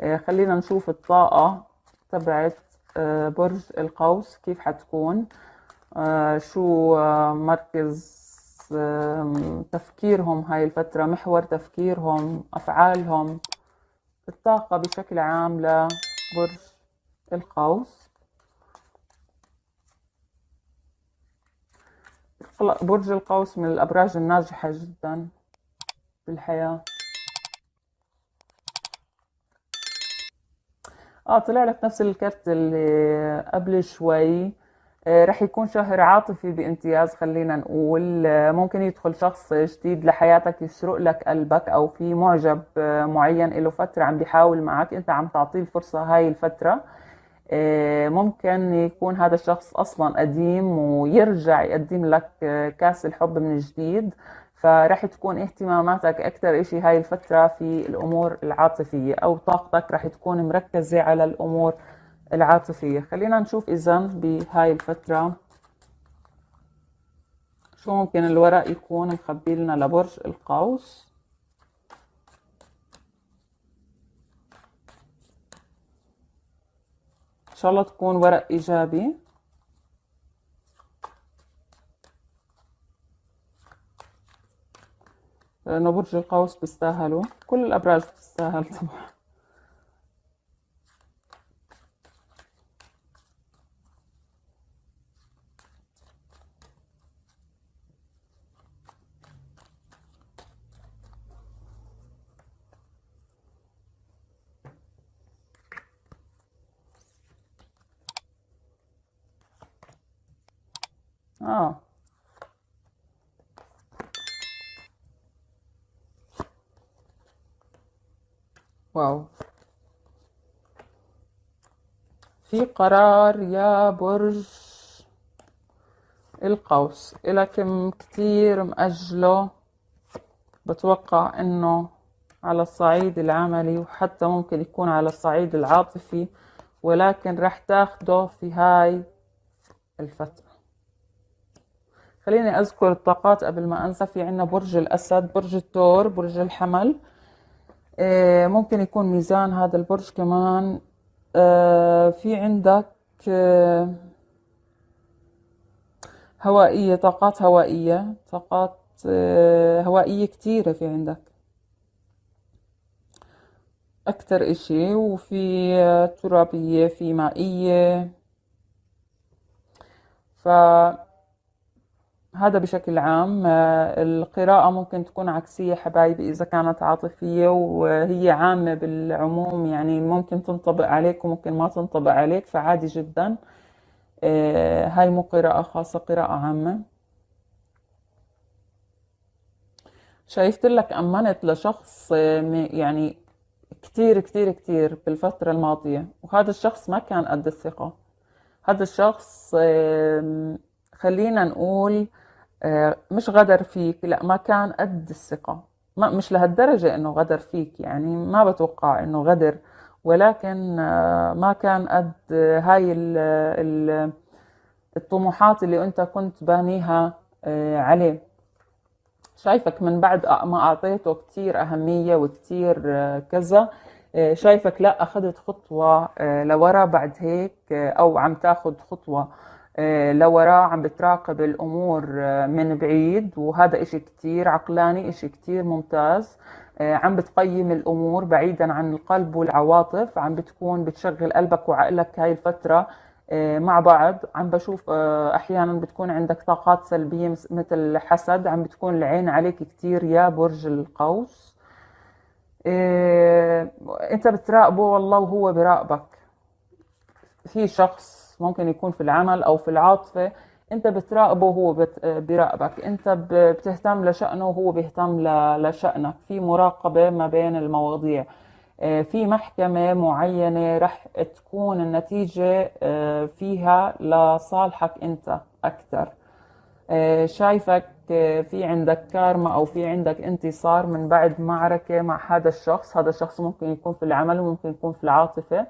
آه، خلينا نشوف الطاقة تبعت آه، برج القوس كيف حتكون آه، شو مركز تفكيرهم هاي الفترة محور تفكيرهم أفعالهم الطاقة بشكل عام لبرج القوس برج القوس من الأبراج الناجحة جدا بالحياة اه طلع لك نفس الكرت اللي قبل شوي آه، رح يكون شهر عاطفي بامتياز خلينا نقول آه، ممكن يدخل شخص جديد لحياتك يسرق لك قلبك او في معجب آه، معين له فترة عم بيحاول معك انت عم تعطيه الفرصة هاي الفترة ممكن يكون هذا الشخص اصلا قديم ويرجع يقدم لك كاس الحب من جديد فرح تكون اهتماماتك أكثر إشي هاي الفترة في الأمور العاطفية أو طاقتك رح تكون مركزة على الأمور العاطفية خلينا نشوف إذا بهاي الفترة شو ممكن الورق يكون مخبي لنا لبرج القوس إن شاء الله تكون ورق إيجابي لأنه برج القوس بيستاهلوا كل الأبراج بتستاهل طبعا اه واو في قرار يا برج القوس إلكم كتير مأجله بتوقع إنه على الصعيد العملي وحتى ممكن يكون على الصعيد العاطفي ولكن رح تاخده في هاي الفترة خليني أذكر الطاقات قبل ما أنسى في عنا برج الأسد برج التور برج الحمل آه، ممكن يكون ميزان هذا البرج كمان آه، في عندك آه، هوائية طاقات هوائية طاقات هوائية كتيرة في عندك أكتر إشي وفي ترابية في مائية ف هذا بشكل عام آه، القراءة ممكن تكون عكسية حبايبي إذا كانت عاطفية وهي عامة بالعموم يعني ممكن تنطبق عليك وممكن ما تنطبق عليك فعادي جدا آه، هاي مو قراءة خاصة قراءة عامة شايفت لك أمنت لشخص آه، يعني كتير كتير كتير بالفترة الماضية وهذا الشخص ما كان قد الثقة هذا الشخص خلينا نقول آه، مش غدر فيك لا ما كان قد الثقة ما مش لهالدرجة انه غدر فيك يعني ما بتوقع انه غدر ولكن آه، ما كان قد هاي الطموحات اللي انت كنت بانيها آه، عليه شايفك من بعد ما اعطيته كتير اهمية وكتير كذا شايفك لا اخذت خطوة لورا بعد هيك او عم تاخذ خطوة آه، لوراه عم بتراقب الأمور آه، من بعيد وهذا إشي كتير عقلاني إشي كتير ممتاز آه، عم بتقيم الأمور بعيدا عن القلب والعواطف عم بتكون بتشغل قلبك وعقلك هاي الفترة مع بعض عم بشوف احيانا بتكون عندك طاقات سلبيه مثل الحسد عم بتكون العين عليك كثير يا برج القوس انت بتراقبه والله وهو براقبك في شخص ممكن يكون في العمل او في العاطفه انت بتراقبه وهو بيراقبك انت بتهتم لشأنه وهو بيهتم لشأنك في مراقبة ما بين المواضيع آه، في محكمة معينة رح تكون النتيجة آه، فيها لصالحك انت اكثر آه، شايفك في عندك كارما او في عندك انتصار من بعد معركة مع هذا الشخص هذا الشخص ممكن يكون في العمل وممكن يكون في العاطفة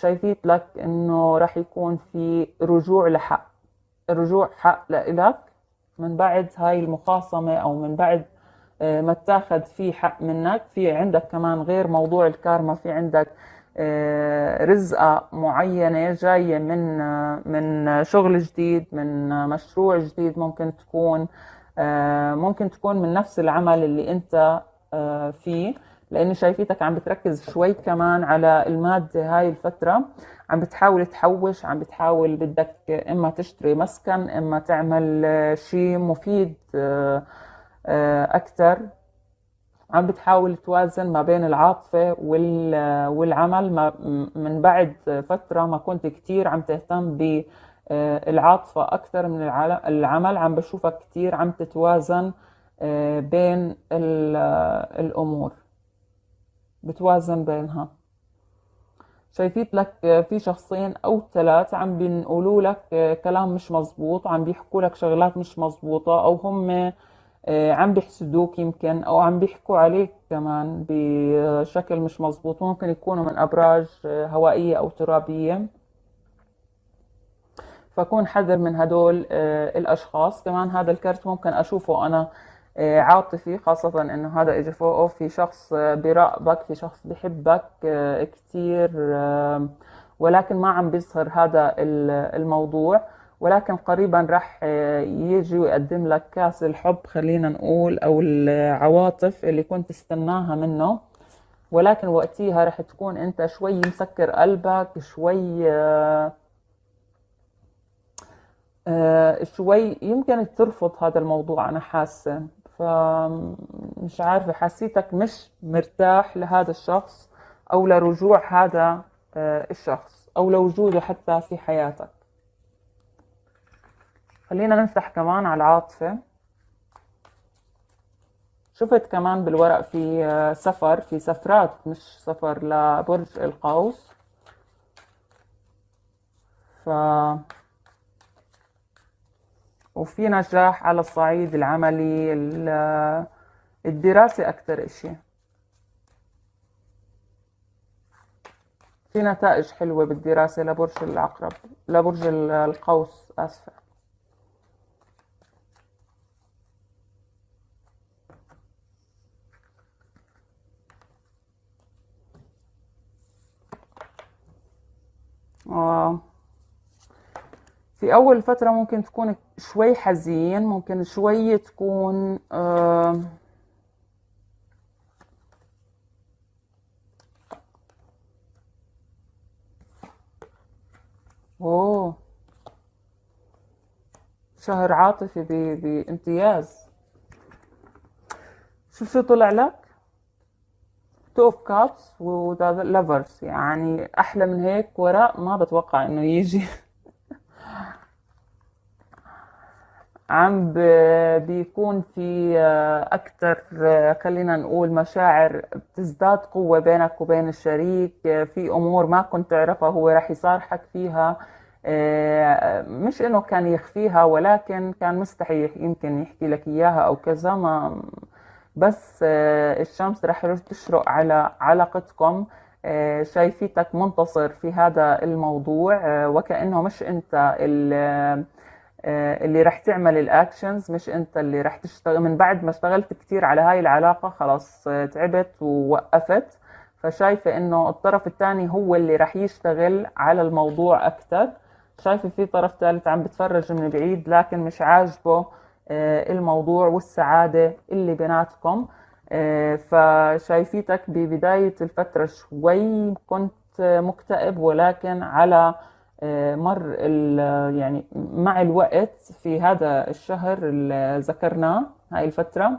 شايفيت لك انه رح يكون في رجوع لحق رجوع حق لإلك من بعد هاي المخاصمة او من بعد آه، ما تاخذ في حق منك في عندك كمان غير موضوع الكارما في عندك آه، رزقة معينة جاية من آه، من شغل جديد من مشروع جديد ممكن تكون ممكن تكون من نفس العمل اللي انت فيه لأن شايفيتك عم بتركز شوي كمان على المادة هاي الفترة عم بتحاول تحوش عم بتحاول بدك إما تشتري مسكن إما تعمل شيء مفيد آه، أكثر عم بتحاول توازن ما بين العاطفة والعمل ما من بعد فترة ما كنت كتير عم تهتم بالعاطفة آه، أكثر من العمل عم بشوفك كتير عم تتوازن آه، بين الأمور بتوازن بينها شايفيت لك آه، في شخصين او ثلاث عم بينقولوا لك آه، كلام مش مزبوط عم بيحكوا لك شغلات مش مزبوطة او هم آه، عم بيحسدوك يمكن او عم بيحكوا عليك كمان بشكل مش مزبوط ممكن يكونوا من ابراج هوائية او ترابية فكون حذر من هدول الاشخاص كمان هذا الكرت ممكن اشوفه انا آه، عاطفي خاصة انه هذا اجى فوقه في شخص آه، براقبك في شخص بحبك آه، كثير ولكن ما عم بيظهر هذا الموضوع ولكن قريبا راح يجي ويقدم لك كاس الحب خلينا نقول او العواطف اللي كنت تستناها منه ولكن وقتها راح تكون انت شوي مسكر قلبك شوي شوي يمكن ترفض هذا الموضوع انا حاسه فمش عارفة حسيتك مش مرتاح لهذا الشخص أو لرجوع هذا آه، الشخص أو لوجوده حتى في حياتك خلينا نمسح كمان على العاطفة شفت كمان بالورق في آه، سفر في سفرات مش سفر لبرج القوس ف وفي نجاح على الصعيد العملي الدراسة أكثر إشي في نتائج حلوة بالدراسة لبرج العقرب لبرج القوس آسفة آه في اول فترة ممكن تكون شوي حزين ممكن شوي تكون آه اوه شهر عاطفي بامتياز شو شو طلع لك تو اوف كابس وذا لافرز يعني احلى من هيك وراء ما بتوقع انه يجي عم بيكون في آه، أكثر آه، خلينا نقول مشاعر بتزداد قوة بينك وبين الشريك آه، في أمور ما كنت تعرفها هو راح يصارحك فيها مش إنه كان يخفيها ولكن كان مستحي يمكن يحكي لك إياها أو كذا ما بس الشمس راح تشرق على علاقتكم شايفيتك منتصر في هذا الموضوع وكأنه مش أنت آه، اللي رح تعمل الاكشنز مش انت اللي رح تشتغل من بعد ما اشتغلت كثير على هاي العلاقه خلاص آه، تعبت ووقفت فشايفه انه الطرف الثاني هو اللي رح يشتغل على الموضوع اكثر شايفه في طرف ثالث عم بتفرج من بعيد لكن مش عاجبه آه، الموضوع والسعاده اللي بيناتكم فشايفيتك ببدايه الفتره شوي كنت مكتئب ولكن على مر يعني مع الوقت في هذا الشهر اللي ذكرناه هاي الفترة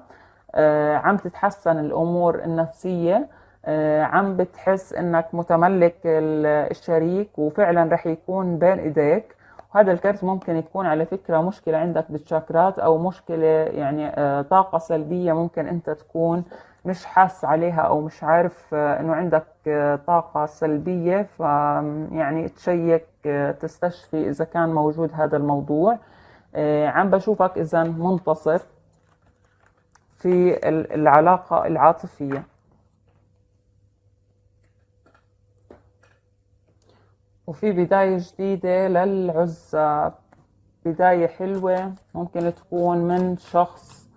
آه، عم تتحسن الأمور النفسية آه، عم بتحس إنك متملك الشريك وفعلا رح يكون بين إيديك وهذا الكرت ممكن يكون على فكرة مشكلة عندك بالشاكرات أو مشكلة يعني آه، طاقة سلبية ممكن أنت تكون مش حاس عليها أو مش عارف إنه عندك طاقة سلبية فيعني تشيك آه، تستشفي إذا كان موجود هذا الموضوع آه، عم بشوفك إذا منتصر في العلاقة العاطفية وفي بداية جديدة للعزاب بداية حلوة ممكن تكون من شخص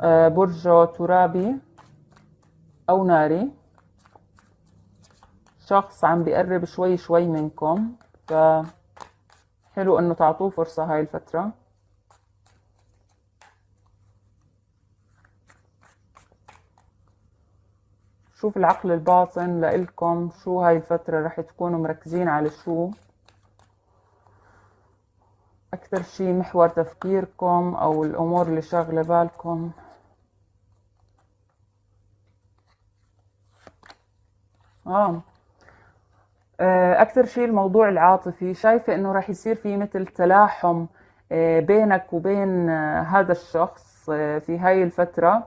آه، برجه ترابي أو ناري شخص عم بيقرب شوي شوي منكم فحلو انه تعطوه فرصة هاي الفترة شوف العقل الباطن لإلكم شو هاي الفترة رح تكونوا مركزين على شو أكثر شي محور تفكيركم أو الأمور اللي شاغلة بالكم آه آه، اكثر شيء الموضوع العاطفي شايفه انه راح يصير في مثل تلاحم آه، بينك وبين آه، هذا الشخص في هاي الفتره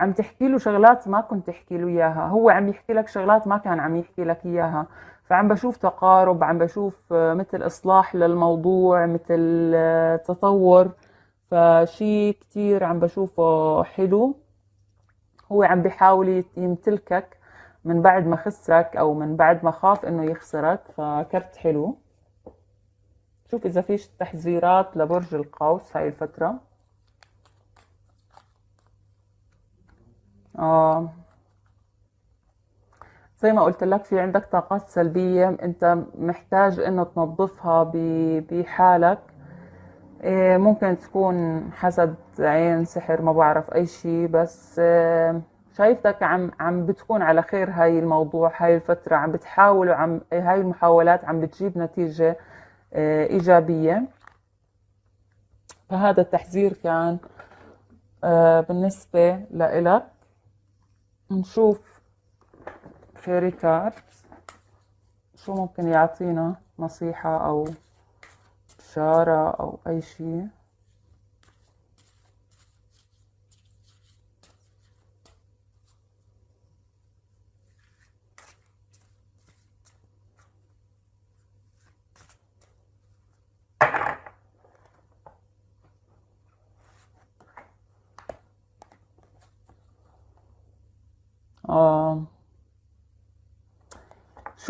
عم تحكي له شغلات ما كنت تحكي له اياها هو عم يحكي لك شغلات ما كان عم يحكي لك اياها فعم بشوف تقارب عم بشوف مثل اصلاح للموضوع مثل تطور فشي كتير عم بشوفه حلو هو عم بيحاول يمتلكك من بعد ما خسرك او من بعد ما خاف انه يخسرك فكرت حلو شوف اذا فيش تحذيرات لبرج القوس هاي الفترة آه زي ما قلت لك في عندك طاقات سلبية انت محتاج انه تنظفها بحالك آه، ممكن تكون حسد عين سحر ما بعرف اي شيء بس آه، شايفتك عم عم بتكون على خير هاي الموضوع هاي الفترة عم بتحاول وعم هاي المحاولات عم بتجيب نتيجة آه، إيجابية فهذا التحذير كان آه، بالنسبة لإلك نشوف فيري كارد شو ممكن يعطينا نصيحة أو بشارة أو أي شيء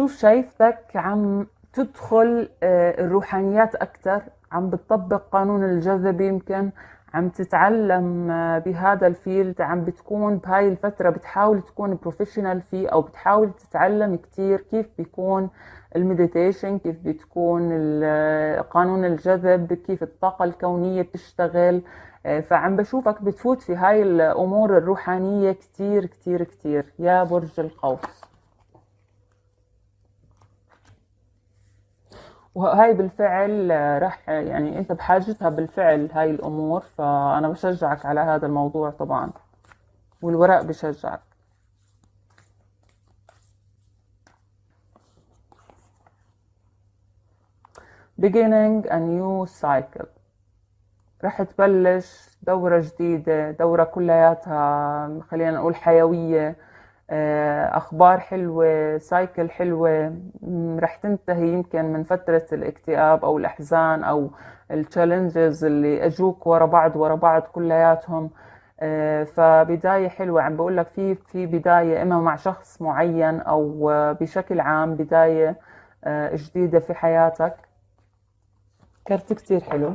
بشوف شايفتك عم تدخل آه، الروحانيات أكثر عم بتطبق قانون الجذب يمكن عم تتعلم آه، بهذا الفيلد عم بتكون بهاي الفترة بتحاول تكون بروفيشنال فيه أو بتحاول تتعلم كتير كيف بيكون المديتيشن كيف بتكون آه، قانون الجذب كيف الطاقة الكونية بتشتغل فعم بشوفك بتفوت في هاي الأمور الروحانية كتير كتير كتير يا برج القوس وهاي بالفعل آه، راح آه، يعني انت بحاجتها بالفعل هاي الامور فانا بشجعك على هذا الموضوع طبعا والورق بشجعك beginning a new cycle رح تبلش دورة جديدة دورة كلياتها خلينا نقول حيوية آه آه، أخبار حلوة سايكل حلوة رح تنتهي يمكن من فترة الاكتئاب أو الأحزان أو التشالنجز اللي أجوك ورا بعض ورا بعض كلياتهم آه، فبداية حلوة عم بقول لك في في بداية إما مع شخص معين أو آه، بشكل عام بداية جديدة في حياتك كرت كتير حلو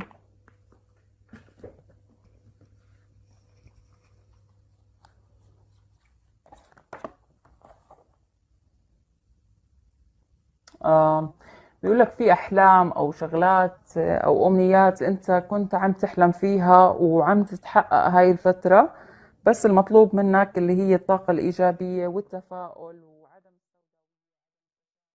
بيقول لك في احلام او شغلات او امنيات انت كنت عم تحلم فيها وعم تتحقق هاي الفتره بس المطلوب منك اللي هي الطاقه الايجابيه والتفاؤل